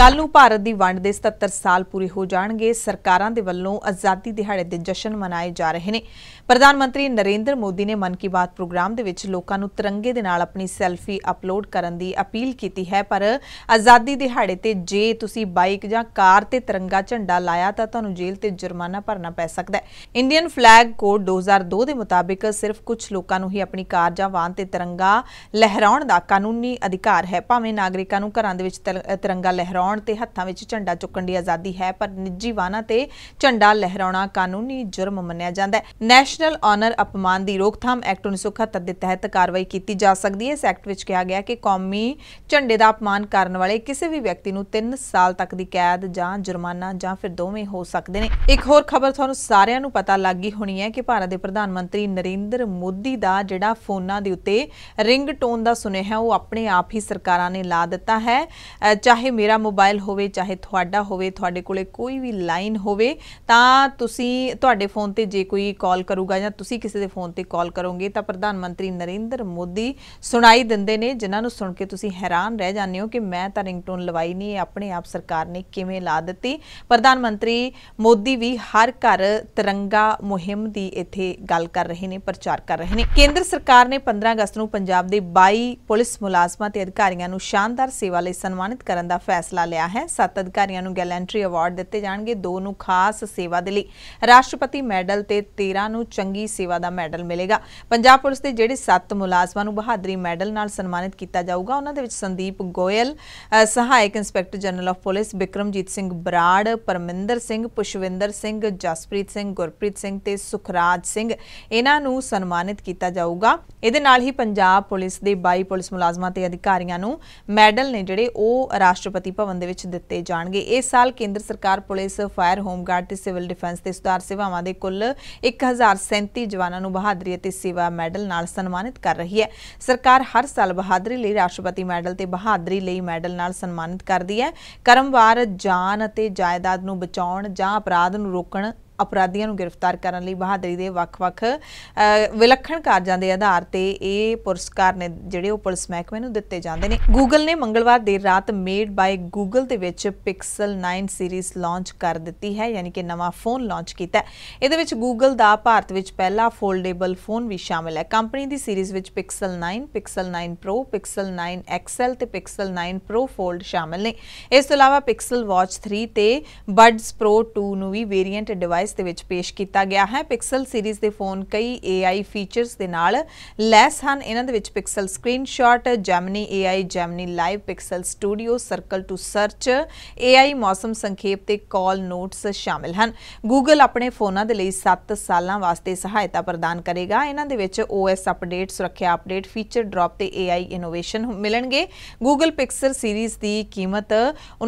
ਕੱਲ ਨੂੰ ਭਾਰਤ ਦੀ ਵੰਡ ਦੇ 77 ਸਾਲ ਪੂਰੇ ਹੋ ਜਾਣਗੇ ਸਰਕਾਰਾਂ ਦੇ ਵੱਲੋਂ ਆਜ਼ਾਦੀ ਦਿਹਾੜੇ ਦੇ ਜਸ਼ਨ ਮਨਾਏ ਜਾ ਰਹੇ ਨੇ ਪ੍ਰਧਾਨ ਮੰਤਰੀ ਨਰਿੰਦਰ ਮੋਦੀ ਨੇ ਮਨ ਕੀ ਬਾਤ ਪ੍ਰੋਗਰਾਮ ਦੇ ਵਿੱਚ ਲੋਕਾਂ ਨੂੰ ਤਿਰੰਗੇ ਦੇ ਨਾਲ ਆਪਣੀ ਸੈਲਫੀ ਅਪਲੋਡ ਕਰਨ ਦੀ ਅਪੀਲ ਕੀਤੀ ਹੈ ਪਰ ਆਜ਼ਾਦੀ ਦਿਹਾੜੇ ਤੇ ਜੇ ਤੁਸੀਂ ਬਾਈਕ ਜਾਂ ਕਾਰ ਤੇ ਤਿਰੰਗਾ ਝੰਡਾ ਲਾਇਆ ਤਾਂ ਤੁਹਾਨੂੰ ਜੇਲ੍ਹ ਤੇ ਜੁਰਮਾਨਾ ਭਰਨਾ ਪੈ ਸਕਦਾ ਹੈ ਇੰਡੀਅਨ ਫਲੈਗ ਕੋਡ 2002 ਦੇ ਮੁਤਾਬਿਕ ਸਿਰਫ ਕੁਝ ਲੋਕਾਂ ਨੂੰ ਹੀ ਆਪਣੀ ਕਾਰ ਜਾਂ ਵਾਹਨ ਤੇ ਤਿਰੰਗਾ ਲਹਿਰਾਉਣ ਦਾ ਕਾਨੂੰਨੀ ਅਧਿਕਾਰ ਹੈ ਭਾਵੇਂ ਨਾਗਰਿਕਾਂ ਨੂੰ ਘਰਾਂ ਦੇ ਵਿੱਚ ਤਿਰੰਗਾ ਲਹਿਰਾਉਣ ਲਹਿਰਾਉਣ ਤੇ ਹੱਥਾਂ ਵਿੱਚ ਝੰਡਾ ਚੁੱਕਣ ਦੀ ਆਜ਼ਾਦੀ ਹੈ ਪਰ ਨਿੱਜੀ ਵਾਹਨਾਂ ਤੇ ਝੰਡਾ ਲਹਿਰਾਉਣਾ ਕਾਨੂੰਨੀ ਜੁਰਮ ਮੰਨਿਆ ਜਾਂਦਾ ਹੈ ਨੈਸ਼ਨਲ ਆਨਰ ਅਪਮਾਨ ਦੀ ਰੋਕਥਾਮ ਐਕਟ 1971 ਦੇ ਤਹਿਤ ਕਾਰਵਾਈ ਕੀਤੀ ਜਾ ਸਕਦੀ ਹੈ ਇਸ ਐਕਟ ਵਿੱਚ ਕਿਹਾ ਗਿਆ ਕਿ ਕੌਮੀ ਝੰਡੇ ਦਾ ਅਪਮਾਨ ਕਰਨ ਵਾਲੇ ਕਿਸੇ ਵੀ ਵਿਅਕਤੀ ਨੂੰ 3 ਸਾਲ ਤੱਕ ਦੀ ਕੈਦ ਜਾਂ ਜੁਰਮਾਨਾ ਜਾਂ ਫਿਰ ਦੋਵੇਂ ਹੋ ਸਕਦੇ ਨੇ ਇੱਕ ਹੋਰ ਖਬਰ ਤੁਹਾਨੂੰ ਸਾਰਿਆਂ ਨੂੰ ਪਤਾ ਲੱਗ ਗਈ ਹੋਣੀ ਹੈ ਕਿ ਭਾਰਤ ਦੇ ਪ੍ਰਧਾਨ ਮੰਤਰੀ ਨਰਿੰਦਰ ਮੋਦੀ ਦਾ ਜਿਹੜਾ ਫੋਨਾਂ ਦੇ ਉੱਤੇ ਰਿੰਗਟੋਨ ਦਾ ਸੁਨੇਹਾ ਉਹ ਆਪਣੇ ਆਪ ਹੀ ਸਰਕਾਰਾਂ ਨੇ ਲਾ ਦਿੱਤਾ ਹੈ ਚਾਹੇ ਮੇਰਾ ਮੋਬਾਈਲ ਹੋਵੇ ਚਾਹੇ ਤੁਹਾਡਾ ਹੋਵੇ ਤੁਹਾਡੇ ਕੋਲੇ ਕੋਈ ਵੀ ਲਾਈਨ ਹੋਵੇ ਤਾਂ ਤੁਸੀਂ ਤੁਹਾਡੇ ਫੋਨ ਤੇ ਜੇ ਕੋਈ ਕਾਲ ਕਰੂਗਾ ਜਾਂ ਤੁਸੀਂ ਕਿਸੇ ਦੇ ਫੋਨ ਤੇ ਕਾਲ ਕਰੋਗੇ ਤਾਂ ਪ੍ਰਧਾਨ ਮੰਤਰੀ ਨਰਿੰਦਰ ਮੋਦੀ ਸੁਣਾਈ ਦਿੰਦੇ ਨੇ ਜਿਨ੍ਹਾਂ ਨੂੰ ਸੁਣ ਕੇ ਤੁਸੀਂ ਹੈਰਾਨ ਰਹਿ ਜਾਂਦੇ ਹੋ ਕਿ ਮੈਂ ਤਾਂ ਰਿੰਗਟੋਨ ਲਵਾਈ ਨਹੀਂ ਆਪਣੇ ਆਪ ਸਰਕਾਰ ਨੇ ਕਿਵੇਂ ਲਾ ਦਿੱਤੀ ਪ੍ਰਧਾਨ ਮੰਤਰੀ ਮੋਦੀ ਵੀ ਹਰ ਘਰ ਤਿਰੰਗਾ ਮੁਹਿੰਮ ਦੀ ਇੱਥੇ ਗੱਲ ਕਰ ਰਹੇ ਨੇ ਪ੍ਰਚਾਰ ਕਰ ਰਹੇ ਨੇ ਕੇਂਦਰ ਸਰਕਾਰ ਨੇ 15 ਅਗਸਤ ਨੂੰ ਪੰਜਾਬ ਦੇ 22 ਪੁਲਿਸ ਮੁਲਾਜ਼ਮਾਂ ਤੇ ਅਧਿਕਾਰੀਆਂ ਨੂੰ ਸ਼ਾਨਦਾਰ ਸੇਵਾ ਲਈ ਸਨਮਾਨਿਤ ਕਰਨ ਦਾ ਫੈਸਲਾ ਫੈਸਲਾ ਲਿਆ ਹੈ ਸੱਤ ਅਧਿਕਾਰੀਆਂ ਨੂੰ ਗੈਲੈਂਟਰੀ ਅਵਾਰਡ ਦਿੱਤੇ ਜਾਣਗੇ ਦੋ ਨੂੰ ਖਾਸ ਸੇਵਾ ਦੇ ਲਈ ਰਾਸ਼ਟਰਪਤੀ ਮੈਡਲ ਤੇ 13 ਨੂੰ ਚੰਗੀ ਸੇਵਾ ਦਾ ਮੈਡਲ ਮਿਲੇਗਾ ਪੰਜਾਬ ਪੁਲਿਸ ਦੇ ਜਿਹੜੇ ਸੱਤ ਮੁਲਾਜ਼ਮਾਂ ਨੂੰ ਬਹਾਦਰੀ ਮੈਡਲ ਨਾਲ ਸਨਮਾਨਿਤ ਕੀਤਾ ਜਾਊਗਾ ਉਹਨਾਂ ਦੇ ਵਿੱਚ ਸੰਦੀਪ ਗੋਇਲ ਸਹਾਇਕ inspector general of police Bikramjit Singh Brar Parminder Singh Pushwinder Singh Jaspreet Singh Gurpreet Singh ਤੇ ਸੁਖਰਾਜ ਸਿੰਘ ਇਹਨਾਂ ਨੂੰ ਸਨਮਾਨਿਤ ਕੀਤਾ ਜਾਊਗਾ ਇਹਦੇ ਨਾਲ ਹੀ ਪੰਜਾਬ ਪੁਲਿਸ ਦੇ 22 ਪੁਲਿਸ ਮੁਲਾਜ਼ਮਾਂ ਤੇ ਅਧਿਕਾਰੀਆਂ ਨੂੰ ਮੈਡਲ ਨੇ ਜਿਹੜੇ ਉਹ ਰਾਸ਼ਟਰਪਤੀ ਭਵਨ ਭਵਨ ਦੇ ਵਿੱਚ ਦਿੱਤੇ ਜਾਣਗੇ ਇਸ ਸਾਲ ਕੇਂਦਰ ਸਰਕਾਰ ਪੁਲਿਸ ਫਾਇਰ ਹੋਮਗਾਰਡ ਤੇ ਸਿਵਲ ਡਿਫੈਂਸ ਤੇ ਸੁਧਾਰ ਸੇਵਾਵਾਂ ਦੇ ਕੁੱਲ 1037 ਜਵਾਨਾਂ ਨੂੰ ਬਹਾਦਰੀ ਅਤੇ ਸੇਵਾ ਮੈਡਲ ਨਾਲ ਸਨਮਾਨਿਤ ਕਰ ਰਹੀ ਹੈ ਸਰਕਾਰ ਹਰ ਸਾਲ ਬਹਾਦਰੀ ਲਈ ਰਾਸ਼ਟਰਪਤੀ ਮੈਡਲ ਤੇ ਬਹਾਦਰੀ ਲਈ ਮੈਡਲ ਨਾਲ ਸਨਮਾਨਿਤ ਕਰਦੀ ਹੈ ਕਰਮਵਾਰ ਜਾਨ ਅਤੇ ਜਾਇਦਾਦ ਨੂੰ ਬਚਾਉਣ ਜਾਂ ਅਪਰਾਧ ਨੂੰ ਰੋਕਣ ਅਪਰਾਧੀਆਂ ਨੂੰ ਗ੍ਰਿਫਤਾਰ ਕਰਨ ਲਈ ਬਹਾਦਰੀ ਦੇ ਵੱਖ-ਵੱਖ ਵਿਲੱਖਣ ਕਾਰਜਾਂ ਦੇ ਆਧਾਰ ਤੇ ਇਹ ਪੁਰਸਕਾਰ ਨੇ ਜਿਹੜੇ ਉਹ ਪੁਲਿਸ ਮਹਿਕਮੇ ਨੂੰ ਦਿੱਤੇ ਜਾਂਦੇ ਨੇ Google ਨੇ ਮੰਗਲਵਾਰ ਦੇ ਰਾਤ ਮੇਡ ਬਾਈ Google ਦੇ ਵਿੱਚ Pixel 9 ਸੀਰੀਜ਼ ਲਾਂਚ ਕਰ ਦਿੱਤੀ ਹੈ ਯਾਨੀ ਕਿ ਨਵਾਂ ਫੋਨ ਲਾਂਚ ਕੀਤਾ ਇਹਦੇ ਵਿੱਚ Google ਦਾ ਭਾਰਤ ਵਿੱਚ ਪਹਿਲਾ ਫੋਲਡੇਬਲ ਫੋਨ ਵੀ ਸ਼ਾਮਿਲ ਹੈ ਕੰਪਨੀ ਦੀ ਸੀਰੀਜ਼ ਵਿੱਚ Pixel 9 Pixel 9 Pro Pixel 9 XL ਤੇ Pixel 9 Pro Fold ਸ਼ਾਮਿਲ ਨੇ ਇਸ ਤੋਂ ਇਲਾਵਾ Pixel Watch 3 ਤੇ Buds Pro 2 ਨੂੰ ਵੀ ਵੇਰੀਐਂਟ ਡਿਵਾਈਸ ਡਿਵਾਈਸ ਦੇ ਵਿੱਚ ਪੇਸ਼ ਕੀਤਾ ਗਿਆ ਹੈ ਪਿਕਸਲ ਸੀਰੀਜ਼ ਦੇ ਫੋਨ ਕਈ AI ਫੀਚਰਸ ਦੇ ਨਾਲ ਲੈਸ ਹਨ ਇਹਨਾਂ ਦੇ ਵਿੱਚ Pixel screenshot Gemini AI Gemini live Pixel studio circle to search AI ਮੌਸਮ ਸੰਖੇਪ ਤੇ ਕਾਲ ਨੋਟਸ ਸ਼ਾਮਿਲ ਹਨ Google ਆਪਣੇ ਫੋਨਾਂ ਦੇ ਲਈ 7 ਸਾਲਾਂ ਵਾਸਤੇ ਸਹਾਇਤਾ ਪ੍ਰਦਾਨ ਕਰੇਗਾ ਇਹਨਾਂ ਦੇ ਵਿੱਚ OS ਅਪਡੇਟ ਸੁਰੱਖਿਆ ਅਪਡੇਟ ਫੀਚਰ ਡ੍ਰੌਪ ਤੇ AI ਇਨੋਵੇਸ਼ਨ ਮਿਲਣਗੇ Google Pixel ਸੀਰੀਜ਼ ਦੀ ਕੀਮਤ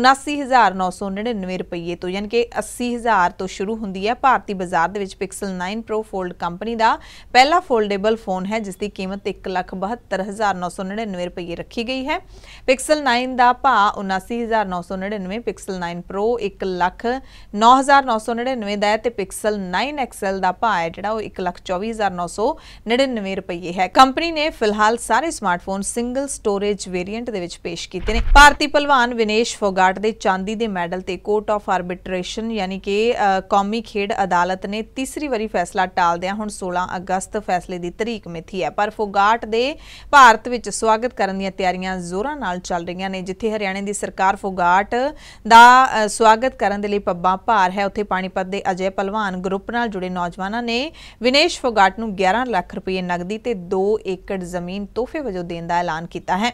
79999 ਰੁਪਏ ਤੋਂ ਯਾਨੀ ਕਿ 80000 ਤੋਂ ਸ਼ੁਰੂ ਹੁੰਦੀ ਹੈ ਆ ਭਾਰਤੀ ਬਾਜ਼ਾਰ ਦੇ ਵਿੱਚ ਪਿਕਸਲ 9 Pro ਫੋਲਡ ਕੰਪਨੀ ਦਾ ਪਹਿਲਾ ਫੋਲਡੇਬਲ ਫੋਨ ਹੈ ਜਿਸ ਦੀ ਕੀਮਤ 172999 ਰੁਪਏ ਰੱਖੀ ਗਈ ਹੈ ਪਿਕਸਲ 9 ਦਾ ਭਾਅ 79999 ਪਿਕਸਲ 9 Pro 109999 ਦਾ ਹੈ ਤੇ ਪਿਕਸਲ 9 XL ਦਾ ਭਾਅ ਹੈ ਜਿਹੜਾ ਉਹ 124999 ਰੁਪਏ ਹੈ ਕੰਪਨੀ ਨੇ ਫਿਲਹਾਲ ਸਾਰੇ ਸਮਾਰਟਫੋਨ ਸਿੰਗਲ ਸਟੋਰੇਜ ਵੇਰੀਐਂਟ ਦੇ ਵਿੱਚ ਪੇਸ਼ ਕੀਤੇ ਨੇ ਭਾਰਤੀ ਪਹਿਲਵਾਨ ਵਿਨੇਸ਼ ਫੋਗਾਟ ਦੇ ਚਾਂਦੀ ਦੇ ਮੈਡਲ ਤੇ ਕੋਰਟ ਆਫ ਆਰਬਿਟ੍ਰੇਸ਼ਨ ਯਾਨੀ ਕਿ ਕੌਮੀ ਖੇਡ ਖੇਡ ਅਦਾਲਤ ਨੇ ਤੀਸਰੀ ਵਾਰੀ ਫੈਸਲਾ ਟਾਲਦਿਆਂ ਹੁਣ 16 ਅਗਸਤ ਫੈਸਲੇ ਦੀ ਤਰੀਕ ਮਿਥੀ ਹੈ ਪਰ ਫੋਗਾਟ ਦੇ ਭਾਰਤ ਵਿੱਚ ਸਵਾਗਤ ਕਰਨ ਦੀਆਂ ਤਿਆਰੀਆਂ ਜ਼ੋਰਾਂ ਨਾਲ ਚੱਲ ਰਹੀਆਂ ਨੇ ਜਿੱਥੇ ਹਰਿਆਣੇ ਦੀ ਸਰਕਾਰ ਫੋਗਾਟ ਦਾ ਸਵਾਗਤ ਕਰਨ ਦੇ ਲਈ ਪੱਬਾਂ ਭਾਰ ਹੈ ਉੱਥੇ ਪਾਣੀਪਤ ਦੇ ਅਜੇ ਪਹਿਲਵਾਨ ਗਰੁੱਪ ਨਾਲ ਜੁੜੇ ਨੌਜਵਾਨਾਂ ਨੇ ਵਿਨੇਸ਼ ਫੋਗਾਟ ਨੂੰ 11 ਲੱਖ ਰੁਪਏ ਨਗਦੀ ਤੇ 2 ਏਕੜ ਜ਼ਮੀਨ ਤੋਹਫੇ ਵਜੋਂ ਦੇਣ ਦਾ ਐਲਾਨ ਕੀਤਾ ਹੈ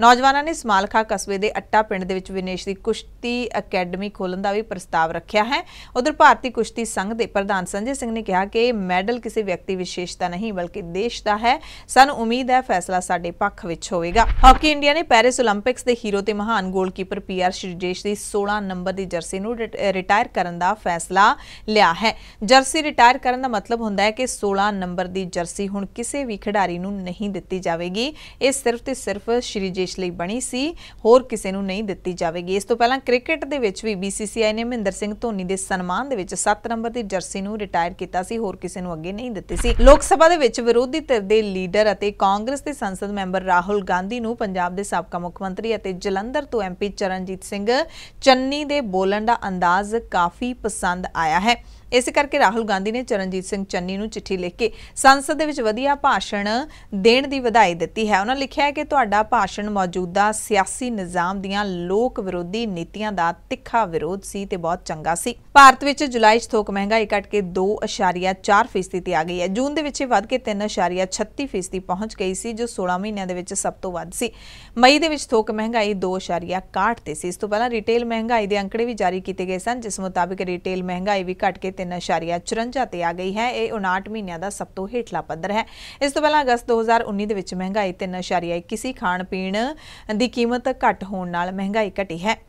ਨੌਜਵਾਨਾਂ ਨੇ ਸਮਾਲਖਾ ਕਸਬੇ ਦੇ ਅੱਟਾ ਪਿੰਡ ਦੇ ਵਿੱਚ ਵਿਨੇਸ਼ ਦੀ ਕੁਸ਼ਤੀ ਅਕੈਡਮੀ ਖੋਲਣ ਦਾ ਵੀ ਪ੍ਰਸਤਾਵ ਰੱਖਿਆ ਹੈ ਉਧਰ ਭਾਰਤੀ ਕੁਸ਼ਤੀ ਕੁਸ਼ਤੀ ਸੰਘ ਦੇ ਪ੍ਰਧਾਨ ਸੰਜੇ ਸਿੰਘ ਨੇ ਕਿਹਾ ਕਿ ਮੈਡਲ ਕਿਸੇ ਵਿਅਕਤੀ ਵਿਸ਼ੇਸ਼ ਦਾ ਨਹੀਂ ਬਲਕਿ ਦੇਸ਼ ਦਾ ਹੈ ਸਾਨੂੰ ਉਮੀਦ ਹੈ ਫੈਸਲਾ ਸਾਡੇ ਪੱਖ ਵਿੱਚ ਹੋਵੇਗਾ ਹਾਕੀ ਇੰਡੀਆ ਨੇ ਪੈਰਿਸ 올림픽ਸ ਦੇ ਹੀਰੋ ਤੇ ਮਹਾਨ ਗੋਲਕੀਪਰ ਪੀਆਰ ਸ਼੍ਰੀਜੇਸ਼ ਦੀ 16 ਨੰਬਰ ਦੀ ਜਰਸੀ ਨੂੰ ਰਿਟਾਇਰ ਕਰਨ ਦਾ ਫੈਸਲਾ ਲਿਆ ਹੈ ਜਰਸੀ ਰਿਟਾਇਰ ਕਰਨ ਦਾ ਮਤਲਬ ਹੁੰਦਾ ਹੈ ਕਿ 16 ਨੰਬਰ ਦੀ ਜਰਸੀ ਹੁਣ ਕਿਸੇ ਵੀ ਖਿਡਾਰੀ ਨੂੰ ਨਹੀਂ ਦਿੱਤੀ ਜਾਵੇਗੀ ਇਹ ਸਿਰਫ ਤੇ ਸਿਰਫ ਸ਼੍ਰੀਜੇਸ਼ ਲਈ ਬਣੀ ਸੀ ਹੋਰ ਕਿਸੇ ਨੂੰ ਨਹੀਂ ਦਿੱਤੀ ਜਾਵੇਗੀ ਇਸ ਤੋਂ ਪਹਿਲਾਂ ਕ੍ਰਿਕਟ ਦੇ ਵਿੱਚ ਵੀ BCCI ਨੇ ਮਹਿੰਦਰ ਸਿੰਘ ਧੋਨੀ ਦੇ ਸਨਮਾਨ ਦੇ ਵਿੱਚ 7 ਨੰਬਰ ਦੀ ਜਰਸੀ ਨੂੰ ਰਿਟਾਇਰ ਕੀਤਾ ਸੀ ਹੋਰ ਕਿਸੇ ਨੂੰ ਅੱਗੇ ਨਹੀਂ ਦਿੱਤੀ ਸੀ ਲੋਕ ਸਭਾ ਦੇ ਵਿੱਚ ਵਿਰੋਧੀ ਧਿਰ ਦੇ ਲੀਡਰ ਅਤੇ ਕਾਂਗਰਸ ਦੇ ਸੰਸਦ ਮੈਂਬਰ ਰਾਹੁਲ ਗਾਂਧੀ ਨੂੰ ਪੰਜਾਬ ਦੇ ਸਾਬਕਾ ਮੁੱਖ ਮੰਤਰੀ ਅਤੇ ਜਲੰਧਰ ਤੋਂ ਐਮਪੀ ਚਰਨਜੀਤ ਸਿੰਘ ਚੰਨੀ ਦੇ ਬੋਲਣ ਦਾ ਅੰਦਾਜ਼ ਕਾਫੀ ਪਸੰਦ ਆਇਆ ਹੈ ਇਸ ਕਰਕੇ ਰਾਹੁਲ ਗਾਂਧੀ ਨੇ ਚਰਨਜੀਤ ਸਿੰਘ ਚੰਨੀ ਨੂੰ ਚਿੱਠੀ ਲਿਖ ਕੇ ਸੰਸਦ ਦੇ ਵਿੱਚ ਵਧੀਆ ਭਾਸ਼ਣ ਦੇਣ ਦੀ ਵਧਾਈ ਦਿੱਤੀ ਹੈ ਉਹਨਾਂ ਲਿਖਿਆ ਹੈ ਕਿ ਤੁਹਾਡਾ ਭਾਸ਼ਣ ਮੌਜੂਦਾ ਸਿਆਸੀ ਨਿਜ਼ਾਮ ਦੀਆਂ ਲੋਕ ਵਿਰੋਧੀ ਨੀਤੀਆਂ ਦਾ ਤਿੱਖਾ ਵਿਰੋਧ ਸੀ ਤੇ ਬਹੁਤ ਚੰਗਾ ਸੀ ਭਾਰਤ ਵਿੱਚ ਜੁਲਾਈ 'ਚ ਥੋਕ ਮਹਿੰਗਾਈ ਘਟ ਕੇ 2.4 ਫੀਸਦੀ ਤੇ ਆ ਗਈ ਹੈ ਜੂਨ ਦੇ ਵਿੱਚ ਵੱਧ ਕੇ 3.36 ਫੀਸਦੀ ਪਹੁੰਚ ਗਈ ਸੀ ਜੋ 16 ਮਹੀਨਿਆਂ ਦੇ ਵਿੱਚ ਸਭ ਤੋਂ ਵੱਧ ਸੀ ਮਈ ਦੇ ਵਿੱਚ ਥੋਕ ਮਹਿੰਗਾਈ 2.61 ਤੇ ਸੀ ਇਸ ਤੋਂ ਪਹਿਲਾਂ ਰਿਟੇਲ ਮਹਿੰਗਾਈ ਦੇ ਅੰਕੜੇ ਵੀ ਜਾਰੀ ਕੀਤੇ ਗਏ ਸਨ ਜਿਸ ਮੁਤਾਬਕ ਰਿਟੇਲ ਮਹਿੰਗਾਈ ਵੀ ਘਟ ਕੇ 3.54 ਤੇ ਆ ਗਈ ਹੈ ਇਹ 59 ਮਹੀਨਿਆਂ ਦਾ ਸਭ ਤੋਂ ਹੇਠਲਾ ਪੱਧਰ ਹੈ ਇਸ ਤੋਂ ਪਹਿਲਾਂ ਅਗਸਤ 2019 ਦੇ ਵਿੱਚ ਮਹਿੰਗਾਈ 3.21 ਸੀ ਖਾਣ ਪੀਣ ਦੀ ਕੀਮਤ ਘਟ ਹੋਣ ਨਾਲ ਮਹਿੰਗਾਈ ਘਟੀ ਹੈ